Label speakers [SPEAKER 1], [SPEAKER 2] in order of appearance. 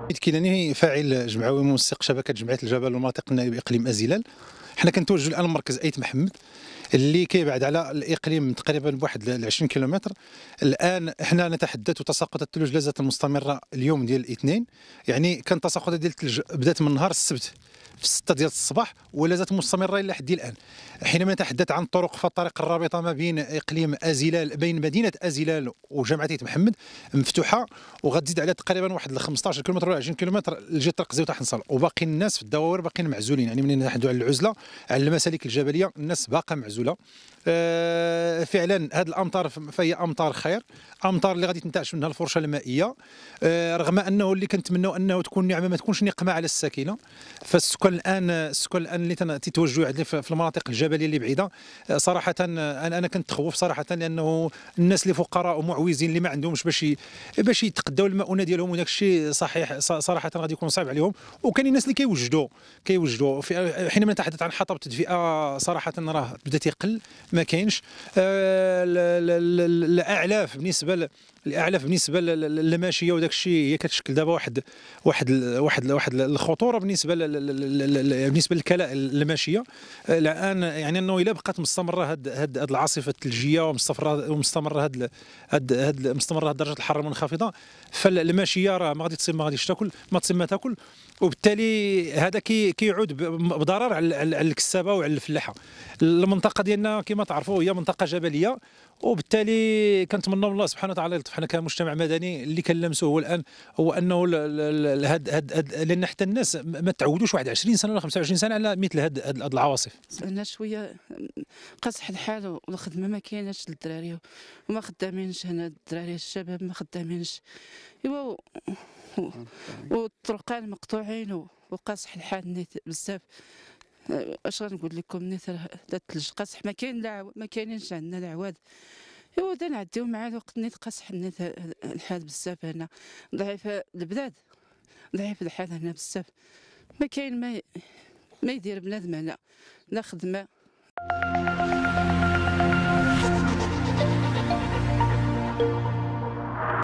[SPEAKER 1] حميد كيلاني فاعل جمعوي منسق شبكه جمعيه الجبل والمناطق النائيه باقليم ازيلال حنا كنتوجهوا الان لمركز ايت محمد اللي كيبعد على الاقليم تقريبا بواحد 20 كيلومتر الان حنا نتحدث وتساقط الثلوج لازالت مستمره اليوم ديال الاثنين يعني كان تساقط ديال الثلج بدات من نهار السبت في 6 ديال الصباح ولا زالت مستمره الى حد الان حينما نتحدث عن الطرق فالطريق الرابطه ما بين اقليم ازلال بين مدينه ازلال وجامعه محمد مفتوحه وغتزيد على تقريبا واحد 15 كيلومتر ولا 20 كيلومتر لجهه طريق زيوت حنصل وباقي الناس في الدواور باقيين معزولين يعني ملي نحدوا على العزله على المسالك الجبليه الناس باقه معزوله آه، فعلا هذه الامطار فهي امطار خير امطار اللي غادي تنتعش منها الفرشه المائيه آه، رغم انه اللي كنتمناو انه تكون نعمه ما تكونش نقمه على الساكنه فالسكان السكان الان السكان الان اللي تتوجهوا في المناطق الجبليه اللي بعيده صراحه انا انا كنت تخوف صراحه لانه الناس اللي فقراء ومعوزين اللي ما عندهمش باش باش يتقداو المؤونه ديالهم وداك الشيء صحيح صراحه غادي يكون صعب عليهم وكاين الناس اللي كيوجدوا كيوجدوا حينما نتحدث عن حطب التدفئه صراحه راه بدا تيقل ما كاينش آه، الاعلاف بالنسبه الاعلاف بالنسبه للماشيه وداك الشيء هي كتشكل دابا واحد واحد واحد واحد الخطوره بالنسبه بالنسبه للكلاء الماشيه الان يعني انه الا بقات مستمره هاد هاد, هاد العاصفه الثلجيه ومستمره ومستمره هاد هاد, هاد مستمره هاد درجه الحراره المنخفضه فالماشيه راه ما غادي تصيب ما غاديش تاكل ما تصيب ما تاكل وبالتالي هذا كي كيعود بضرر على الكسابه وعلى الفلاحه المنطقه ديالنا كما تعرفوا هي منطقه جبليه وبالتالي كنتمنوا من الله سبحانه وتعالى يلطف حنا كمجتمع مدني اللي كنلمسوه هو الان هو انه هاد هاد لان حتى الناس ما تعودوش واحد 20 سنه ولا 25 سنه على مثل هاد هاد العواصف
[SPEAKER 2] انا شويه قاصح الحال والخدمه ما كايناش للدراري وما خدامينش هنا الدراري الشباب ما خدامينش ايوا والطرقان مقطوعين وقاصح الحال بزاف اش غنقول لكم نيت لا الثلج قاصح ما كاين ما كاينينش عندنا العواد ايوا دا نعديو معاه الوقت نيت تقاس حنا الحال بزاف هنا ضعيف البلاد ضعيف الحال هنا بزاف ما كاين ما ما يدير بنادم هنا لا خدمه